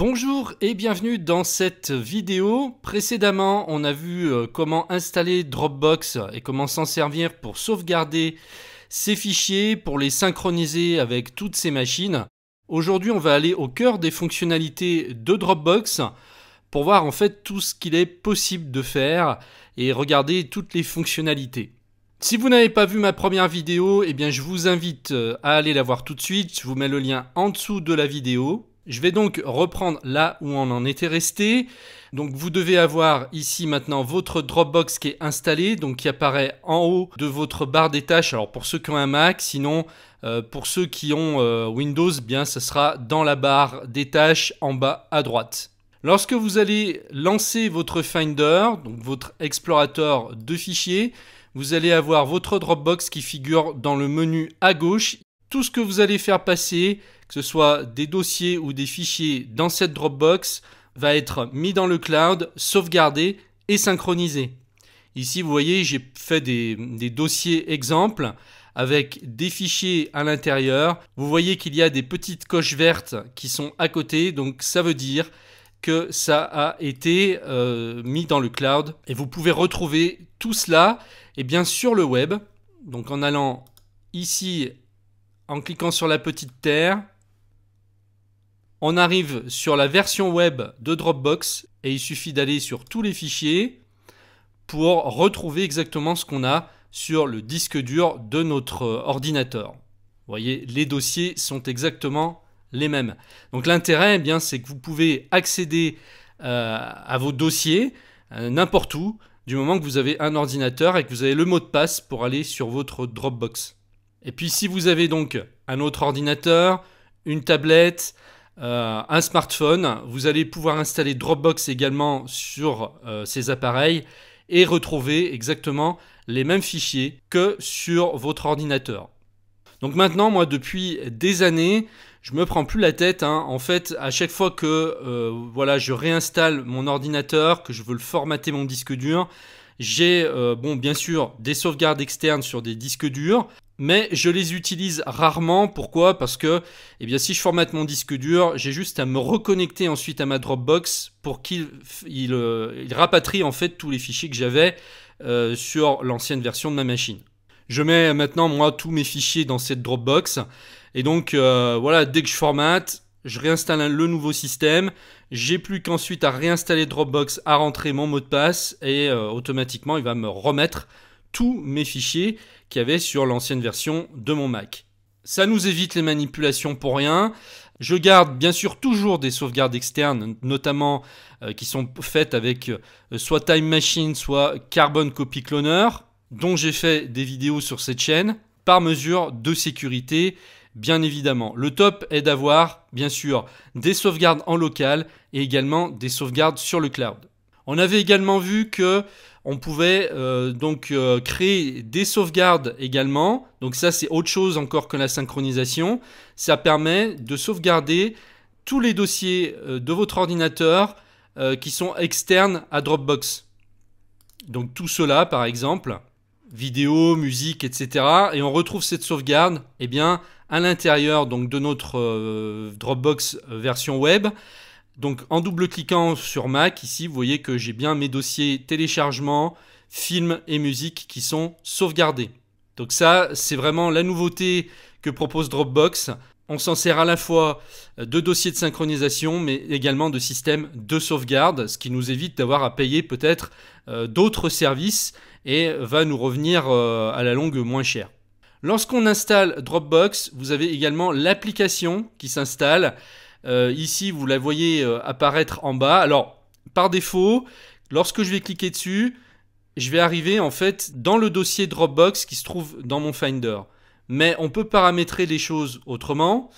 Bonjour et bienvenue dans cette vidéo. Précédemment, on a vu euh, comment installer Dropbox et comment s'en servir pour sauvegarder ses fichiers, pour les synchroniser avec toutes ses machines. Aujourd'hui, on va aller au cœur des fonctionnalités de Dropbox pour voir en fait tout ce qu'il est possible de faire et regarder toutes les fonctionnalités. Si vous n'avez pas vu ma première vidéo, eh bien je vous invite euh, à aller la voir tout de suite. Je vous mets le lien en dessous de la vidéo. Je vais donc reprendre là où on en était resté. Donc vous devez avoir ici maintenant votre Dropbox qui est installé, donc qui apparaît en haut de votre barre des tâches. Alors pour ceux qui ont un Mac, sinon euh, pour ceux qui ont euh, Windows, eh bien ce sera dans la barre des tâches en bas à droite. Lorsque vous allez lancer votre Finder, donc votre explorateur de fichiers, vous allez avoir votre Dropbox qui figure dans le menu à gauche tout ce que vous allez faire passer, que ce soit des dossiers ou des fichiers dans cette Dropbox, va être mis dans le cloud, sauvegardé et synchronisé. Ici, vous voyez, j'ai fait des, dossiers exemples avec des fichiers à l'intérieur. Vous voyez qu'il y a des petites coches vertes qui sont à côté, donc ça veut dire que ça a été euh, mis dans le cloud. Et vous pouvez retrouver tout cela et eh bien, sur le web. Donc en allant ici en cliquant sur la petite terre, on arrive sur la version web de Dropbox et il suffit d'aller sur tous les fichiers pour retrouver exactement ce qu'on a sur le disque dur de notre ordinateur. Vous voyez, les dossiers sont exactement les mêmes. Donc l'intérêt, eh bien, c'est que vous pouvez accéder euh, à vos dossiers euh, n'importe où du moment que vous avez un ordinateur et que vous avez le mot de passe pour aller sur votre Dropbox. Et puis si vous avez donc un autre ordinateur, une tablette, euh, un smartphone, vous allez pouvoir installer Dropbox également sur euh, ces appareils et retrouver exactement les mêmes fichiers que sur votre ordinateur. Donc maintenant, moi, depuis des années, je me prends plus la tête. Hein. En fait, à chaque fois que euh, voilà, je réinstalle mon ordinateur, que je veux le formater mon disque dur, j'ai bon, bien sûr des sauvegardes externes sur des disques durs mais je les utilise rarement. Pourquoi Parce que eh bien, si je formate mon disque dur, j'ai juste à me reconnecter ensuite à ma Dropbox pour qu'il euh, rapatrie en fait tous les fichiers que j'avais euh, sur l'ancienne version de ma machine. Je mets maintenant moi tous mes fichiers dans cette Dropbox. Et donc euh, voilà, dès que je formate, je réinstalle le nouveau système. J'ai plus qu'ensuite à réinstaller Dropbox, à rentrer mon mot de passe et automatiquement il va me remettre tous mes fichiers qu'il y avait sur l'ancienne version de mon Mac. Ça nous évite les manipulations pour rien. Je garde bien sûr toujours des sauvegardes externes, notamment euh, qui sont faites avec euh, soit Time Machine, soit Carbon Copy Cloner, dont j'ai fait des vidéos sur cette chaîne, par mesure de sécurité, bien évidemment. Le top est d'avoir, bien sûr, des sauvegardes en local et également des sauvegardes sur le cloud. On avait également vu que on pouvait euh, donc euh, créer des sauvegardes également. Donc ça, c'est autre chose encore que la synchronisation. Ça permet de sauvegarder tous les dossiers euh, de votre ordinateur qui sont externes à Dropbox. Donc tout cela, par exemple, vidéo, musique, etc. Et on retrouve cette sauvegarde eh bien, à l'intérieur donc, de notre Dropbox version web. Donc en double-cliquant sur Mac, ici, vous voyez que j'ai bien mes dossiers téléchargement, films et musique qui sont sauvegardés. Donc ça, c'est vraiment la nouveauté que propose Dropbox. On s'en sert à la fois de dossiers de synchronisation, mais également de systèmes de sauvegarde, ce qui nous évite d'avoir à payer peut-être euh, d'autres services et va nous revenir euh, à la longue moins cher. Lorsqu'on installe Dropbox, vous avez également l'application qui s'installe. Euh, ici, vous la voyez euh, apparaître en bas. Alors, par défaut, lorsque je vais cliquer dessus, je vais arriver en fait dans le dossier Dropbox qui se trouve dans mon Finder. Mais on peut paramétrer les choses autrement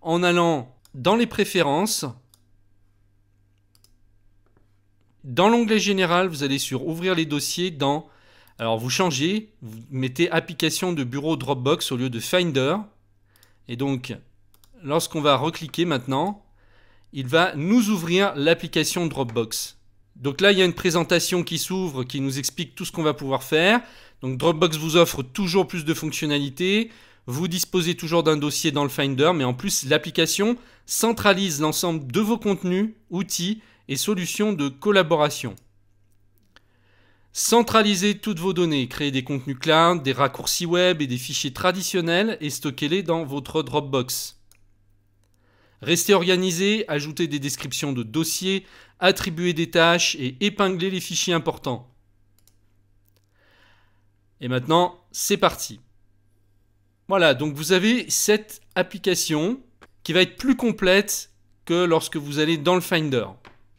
en allant dans les préférences. Dans l'onglet général, vous allez sur ouvrir les dossiers dans alors vous changez, vous mettez application de bureau Dropbox au lieu de Finder. Et donc lorsqu'on va recliquer maintenant, il va nous ouvrir l'application Dropbox. Donc là, il y a une présentation qui s'ouvre, qui nous explique tout ce qu'on va pouvoir faire. Donc Dropbox vous offre toujours plus de fonctionnalités. Vous disposez toujours d'un dossier dans le Finder, mais en plus, l'application centralise l'ensemble de vos contenus, outils et solutions de collaboration. Centralisez toutes vos données, créez des contenus cloud, des raccourcis web et des fichiers traditionnels et stockez-les dans votre Dropbox. Rester organisé, ajouter des descriptions de dossiers, attribuer des tâches et épingler les fichiers importants. Et maintenant, c'est parti. Voilà, donc vous avez cette application qui va être plus complète que lorsque vous allez dans le Finder,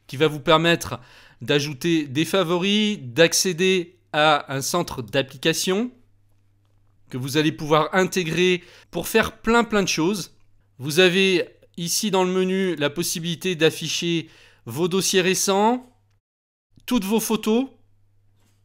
qui va vous permettre d'ajouter des favoris, d'accéder à un centre d'application que vous allez pouvoir intégrer pour faire plein plein de choses. Vous avez ici dans le menu la possibilité d'afficher vos dossiers récents, toutes vos photos.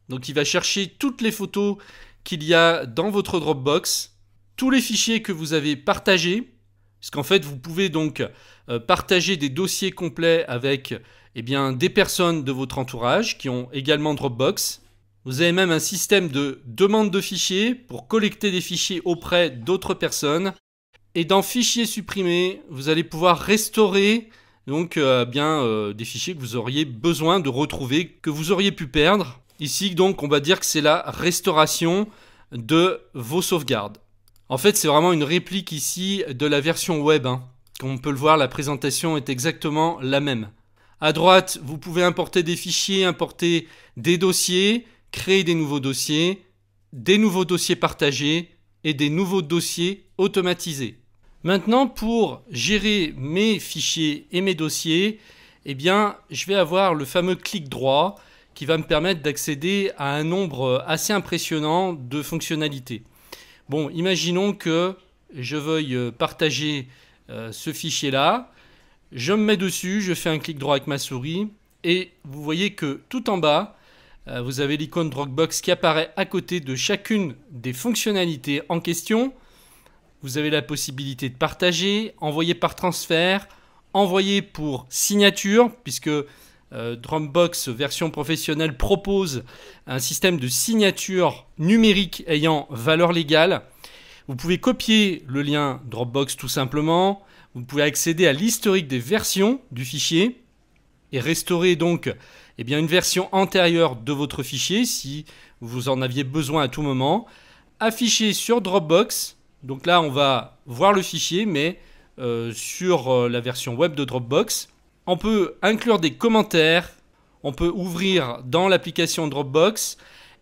Donc il va chercher toutes les photos qu'il y a dans votre Dropbox, tous les fichiers que vous avez partagés, parce qu'en fait vous pouvez donc euh, partager des dossiers complets avec eh bien, des personnes de votre entourage qui ont également Dropbox. Vous avez même un système de demande de fichiers pour collecter des fichiers auprès d'autres personnes. Et dans Fichiers supprimés », vous allez pouvoir restaurer donc euh, bien euh, des fichiers que vous auriez besoin de retrouver, que vous auriez pu perdre. Ici donc on va dire que c'est la restauration de vos sauvegardes. En fait c'est vraiment une réplique ici de la version web. Hein. Comme on peut le voir la présentation est exactement la même. À droite vous pouvez importer des fichiers, importer des dossiers, créer des nouveaux dossiers, des nouveaux dossiers partagés et des nouveaux dossiers automatisés. Maintenant, pour gérer mes fichiers et mes dossiers, eh bien, je vais avoir le fameux clic droit qui va me permettre d'accéder à un nombre assez impressionnant de fonctionnalités. Bon, imaginons que je veuille partager euh, ce fichier-là. Je me mets dessus, je fais un clic droit avec ma souris et vous voyez que tout en bas, euh, vous avez l'icône Dropbox qui apparaît à côté de chacune des fonctionnalités en question. Vous avez la possibilité de partager, envoyer par transfert, envoyer pour signature, puisque euh, Dropbox version professionnelle propose un système de signature numérique ayant valeur légale. Vous pouvez copier le lien Dropbox tout simplement. Vous pouvez accéder à l'historique des versions du fichier et restaurer donc eh bien, une version antérieure de votre fichier si vous en aviez besoin à tout moment. Afficher sur Dropbox donc là, on va voir le fichier, mais euh, sur euh, la version web de Dropbox. On peut inclure des commentaires, on peut ouvrir dans l'application Dropbox.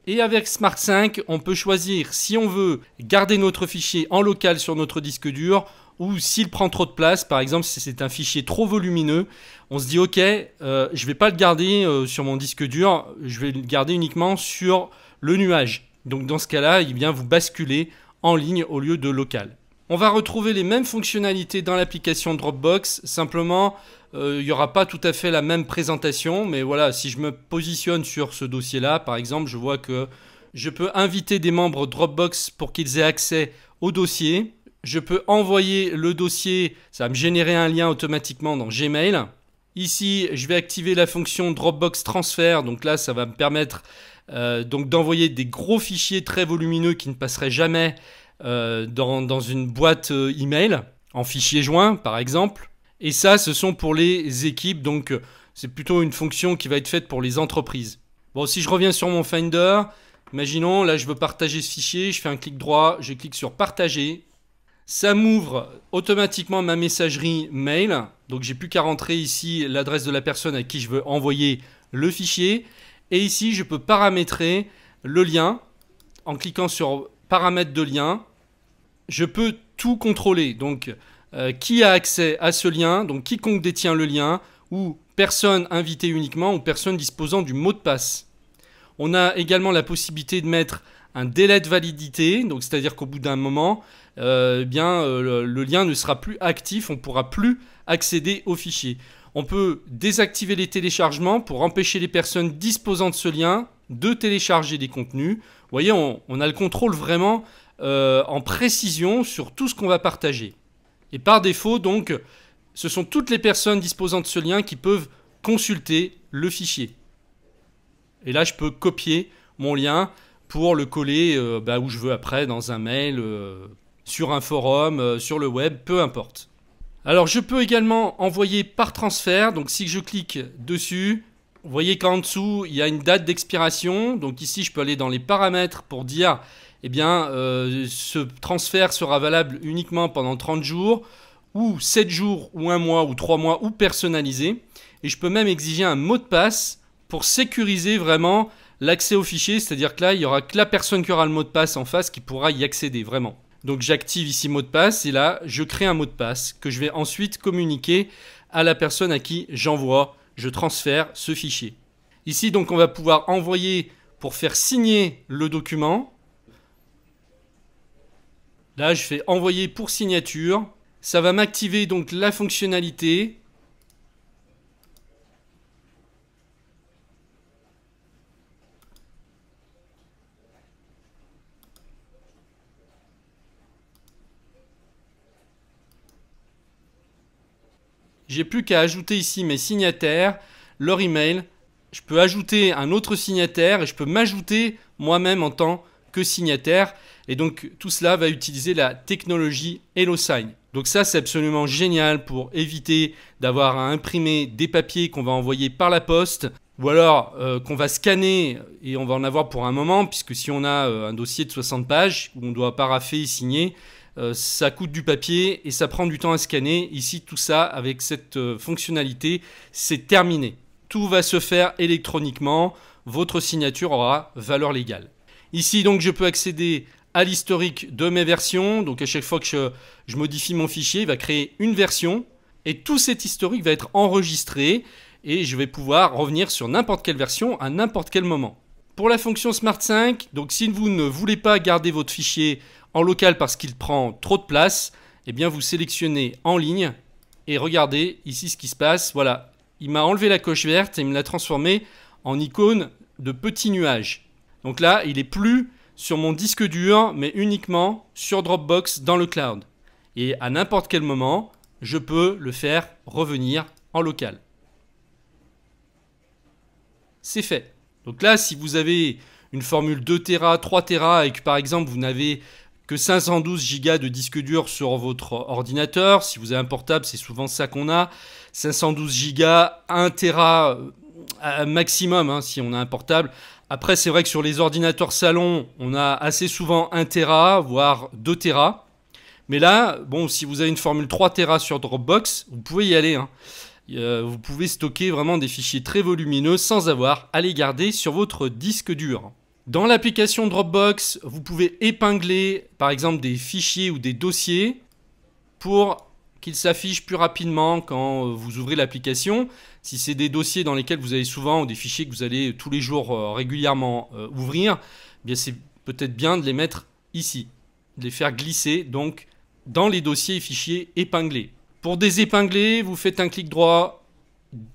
Et avec Smart 5, on peut choisir si on veut garder notre fichier en local sur notre disque dur ou s'il prend trop de place, par exemple si c'est un fichier trop volumineux, on se dit ok, euh, je ne vais pas le garder sur mon disque dur, je vais le garder uniquement sur le nuage. Donc dans ce cas-là, il vient vous basculez en ligne au lieu de local. On va retrouver les mêmes fonctionnalités dans l'application Dropbox, simplement euh, il n'y aura pas tout à fait la même présentation, mais voilà, si je me positionne sur ce dossier-là, par exemple, je vois que je peux inviter des membres Dropbox pour qu'ils aient accès au dossier, je peux envoyer le dossier, ça va me générer un lien automatiquement dans Gmail. Ici, je vais activer la fonction Dropbox Transfer, donc là, ça va me permettre euh, donc d'envoyer des gros fichiers très volumineux qui ne passeraient jamais euh, dans, dans, une boîte euh, email, en fichier joint par exemple. Et ça, ce sont pour les équipes, donc c'est plutôt une fonction qui va être faite pour les entreprises. Bon, si je reviens sur mon Finder, imaginons, là je veux partager ce fichier, je fais un clic droit, je clique sur partager, ça m'ouvre automatiquement ma messagerie mail. Donc j'ai plus qu'à rentrer ici l'adresse de la personne à qui je veux envoyer le fichier. Et ici, je peux paramétrer le lien en cliquant sur paramètres de lien. Je peux tout contrôler. Donc, euh, qui a accès à ce lien, donc quiconque détient le lien, ou personne invitée uniquement, ou personne disposant du mot de passe. On a également la possibilité de mettre un délai de validité, donc c'est-à-dire qu'au bout d'un moment, euh, eh bien, euh, le, le, lien ne sera plus actif, on ne pourra plus accéder au fichier. On peut désactiver les téléchargements pour empêcher les personnes disposant de ce lien de télécharger des contenus. Vous voyez, on, a le contrôle vraiment euh, en précision sur tout ce qu'on va partager. Et par défaut, donc, ce sont toutes les personnes disposant de ce lien qui peuvent consulter le fichier. Et là, je peux copier mon lien pour le coller euh, bah, où je veux après, dans un mail, euh, sur un forum, sur le web, peu importe. Alors je peux également envoyer par transfert, donc si je clique dessus, vous voyez qu'en dessous il y a une date d'expiration, donc ici je peux aller dans les paramètres pour dire eh bien euh, ce transfert sera valable uniquement pendant 30 jours, ou 7 jours, ou 1 mois, ou 3 mois, ou personnalisé, et je peux même exiger un mot de passe pour sécuriser vraiment l'accès au fichier, c'est-à-dire que là il n'y aura que la personne qui aura le mot de passe en face qui pourra y accéder vraiment. Donc j'active ici mot de passe et là je crée un mot de passe que je vais ensuite communiquer à la personne à qui j'envoie, je transfère ce fichier. Ici donc on va pouvoir envoyer pour faire signer le document. Là je fais envoyer pour signature. Ça va m'activer donc la fonctionnalité J'ai plus qu'à ajouter ici mes signataires, leur email. Je peux ajouter un autre signataire et je peux m'ajouter moi-même en tant que signataire. Et donc tout cela va utiliser la technologie HelloSign. Donc ça c'est absolument génial pour éviter d'avoir à imprimer des papiers qu'on va envoyer par la poste ou alors euh, qu'on va scanner et on va en avoir pour un moment puisque si on a euh, un dossier de 60 pages où on doit paraffer et signer, euh, ça coûte du papier et ça prend du temps à scanner. Ici, tout ça, avec cette euh, fonctionnalité, c'est terminé. Tout va se faire électroniquement. Votre signature aura valeur légale. Ici, donc, je peux accéder à l'historique de mes versions. Donc, à chaque fois que je modifie mon fichier, il va créer une version. Et tout cet historique va être enregistré et je vais pouvoir revenir sur n'importe quelle version à n'importe quel moment. Pour la fonction Smart 5, donc si vous ne voulez pas garder votre fichier en local parce qu'il prend trop de place, eh bien vous sélectionnez en ligne et regardez ici ce qui se passe. Voilà, il m'a enlevé la coche verte et il me l'a transformé en icône de petit nuage. Donc là, il n'est plus sur mon disque dur, mais uniquement sur Dropbox dans le cloud. Et à n'importe quel moment, je peux le faire revenir en local. C'est fait. Donc là, si vous avez une formule 2 Tera, 3 Tera et que par exemple vous n'avez que 512 Go de disque dur sur votre ordinateur, si vous avez un portable, c'est souvent ça qu'on a, 512 Go, 1 Tera euh, maximum hein, si on a un portable. Après, c'est vrai que sur les ordinateurs salon, on a assez souvent 1 Tera, voire 2 Tera. Mais là, bon, si vous avez une formule 3 Tera sur Dropbox, vous pouvez y aller. Hein. Euh, vous pouvez stocker vraiment des fichiers très volumineux sans avoir à les garder sur votre disque dur. Dans l'application Dropbox, vous pouvez épingler par exemple des fichiers ou des dossiers pour qu'ils s'affichent plus rapidement quand euh, vous ouvrez l'application. Si c'est des dossiers dans lesquels vous avez souvent ou des fichiers que vous allez tous les jours euh, régulièrement ouvrir, eh c'est peut-être bien de les mettre ici, de les faire glisser donc dans les dossiers et fichiers épinglés. Pour désépingler, vous faites un clic droit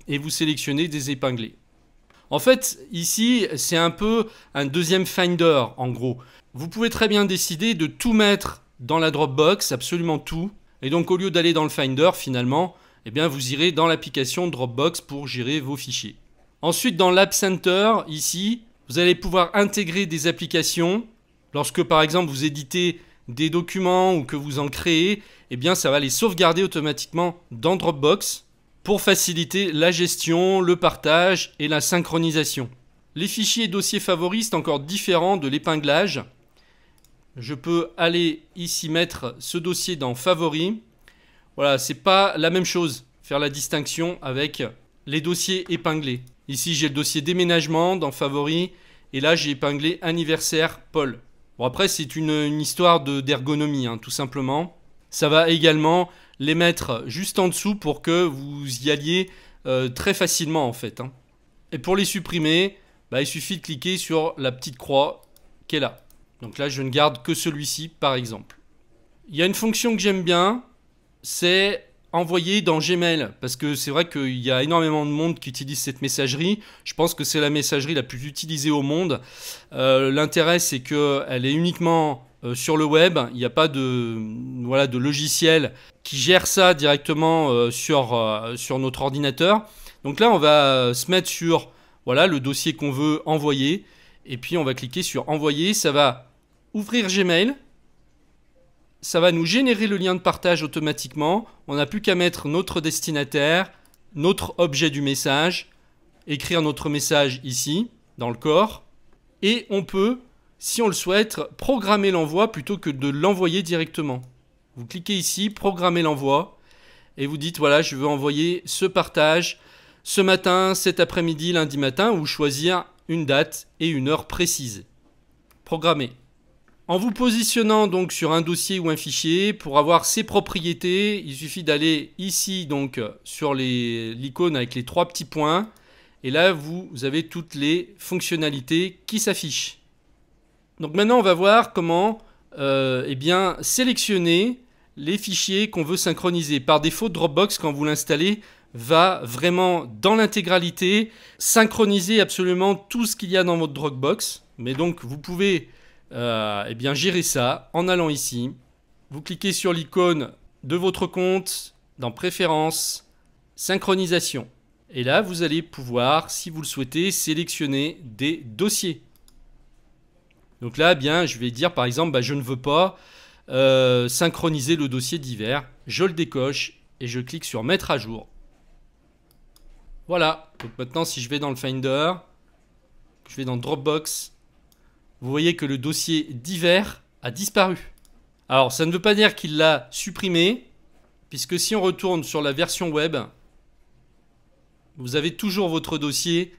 et vous sélectionnez des En fait, ici, c'est un peu un deuxième Finder, en gros. Vous pouvez très bien décider de tout mettre dans la Dropbox, absolument tout. Et donc, au lieu d'aller dans le Finder, finalement, eh bien, vous irez dans l'application Dropbox pour gérer vos fichiers. Ensuite, dans l'App Center, ici, vous allez pouvoir intégrer des applications. Lorsque, par exemple, vous éditez des documents ou que vous en créez, eh bien ça va les sauvegarder automatiquement dans Dropbox pour faciliter la gestion, le partage et la synchronisation. Les fichiers et dossiers favoris sont encore différents de l'épinglage. Je peux aller ici mettre ce dossier dans favoris. Voilà, c'est pas la même chose, faire la distinction avec les dossiers épinglés. Ici, j'ai le dossier déménagement dans favoris et là, j'ai épinglé anniversaire Paul après c'est une, histoire d'ergonomie de, hein, tout simplement. Ça va également les mettre juste en dessous pour que vous y alliez euh, très facilement en fait. Hein. Et pour les supprimer, bah, il suffit de cliquer sur la petite croix qui est là. Donc là je ne garde que celui-ci par exemple. Il y a une fonction que j'aime bien, c'est « Envoyer dans Gmail, parce que c'est vrai qu'il y a énormément de monde qui utilise cette messagerie. Je pense que c'est la messagerie la plus utilisée au monde. Euh, l'intérêt, c'est qu'elle est uniquement euh, sur le web. Il n'y a pas de, voilà, de logiciel qui gère ça directement euh, sur, sur notre ordinateur. Donc là, on va se mettre sur voilà, le dossier qu'on veut envoyer. Et puis, on va cliquer sur Envoyer. Ça va ouvrir Gmail ça va nous générer le lien de partage automatiquement. On n'a plus qu'à mettre notre destinataire, notre objet du message, écrire notre message ici, dans le corps, et on peut, si on le souhaite, programmer l'envoi plutôt que de l'envoyer directement. Vous cliquez ici, programmer l'envoi, et vous dites, voilà, je veux envoyer ce partage ce matin, cet après-midi, lundi matin, ou choisir une date et une heure précise. Programmer. En vous positionnant donc sur un dossier ou un fichier, pour avoir ses propriétés, il suffit d'aller ici donc sur l'icône avec les trois petits points. Et là, vous avez toutes les fonctionnalités qui s'affichent. Donc maintenant, on va voir comment et euh, eh bien, sélectionner les fichiers qu'on veut synchroniser. Par défaut, Dropbox, quand vous l'installez, va vraiment dans l'intégralité synchroniser absolument tout ce qu'il y a dans votre Dropbox. Mais donc, vous pouvez euh, eh bien, gérer ça en allant ici. Vous cliquez sur l'icône de votre compte dans Préférences, Synchronisation. Et là, vous allez pouvoir, si vous le souhaitez, sélectionner des dossiers. Donc là, eh bien, je vais dire par exemple, bah, je ne veux pas euh, synchroniser le dossier d'hiver. Je le décoche et je clique sur Mettre à jour. Voilà. Donc maintenant, si je vais dans le Finder, je vais dans Dropbox, vous voyez que le dossier divers a disparu. Alors, ça ne veut pas dire qu'il l'a supprimé, puisque si on retourne sur la version web, vous avez toujours votre dossier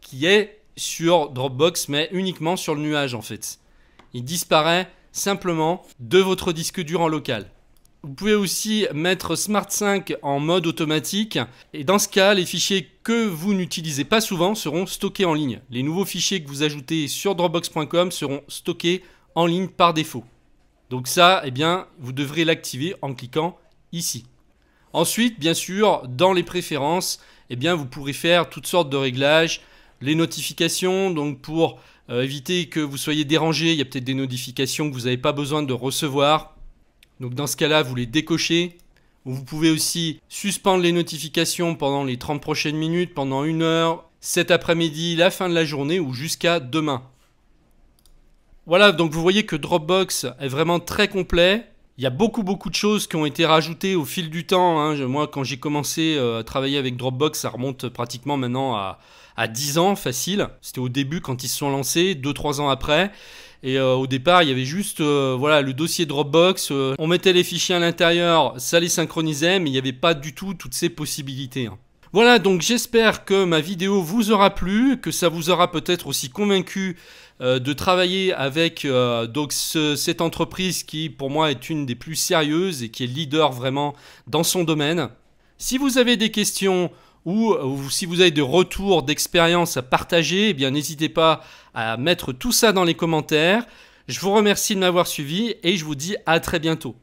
qui est sur Dropbox, mais uniquement sur le nuage en fait. Il disparaît simplement de votre disque dur en local. Vous pouvez aussi mettre Smart 5 en mode automatique et dans ce cas, les fichiers que vous n'utilisez pas souvent seront stockés en ligne. Les nouveaux fichiers que vous ajoutez sur Dropbox.com seront stockés en ligne par défaut. Donc ça, eh bien, vous devrez l'activer en cliquant ici. Ensuite, bien sûr, dans les préférences, eh bien, vous pourrez faire toutes sortes de réglages, les notifications, donc pour euh, éviter que vous soyez dérangé, il y a peut-être des notifications que vous n'avez pas besoin de recevoir donc dans ce cas-là, vous les décochez. Vous pouvez aussi suspendre les notifications pendant les 30 prochaines minutes, pendant une heure, cet après-midi, la fin de la journée ou jusqu'à demain. Voilà, donc vous voyez que Dropbox est vraiment très complet. Il y a beaucoup beaucoup de choses qui ont été rajoutées au fil du temps. Hein. Moi, quand j'ai commencé euh, à travailler avec Dropbox, ça remonte pratiquement maintenant à, à 10 ans, facile. C'était au début quand ils se sont lancés, 2-3 ans après. Et euh, au départ, il y avait juste euh, voilà le dossier Dropbox. Euh, on mettait les fichiers à l'intérieur, ça les synchronisait, mais il n'y avait pas du tout toutes ces possibilités. Hein. Voilà, donc j'espère que ma vidéo vous aura plu, que ça vous aura peut-être aussi convaincu de travailler avec cette entreprise qui pour moi est une des plus sérieuses et qui est leader vraiment dans son domaine. Si vous avez des questions ou, euh, si vous avez des retours d'expérience à partager, eh bien n'hésitez pas à mettre tout ça dans les commentaires. Je vous remercie de m'avoir suivi et je vous dis à très bientôt.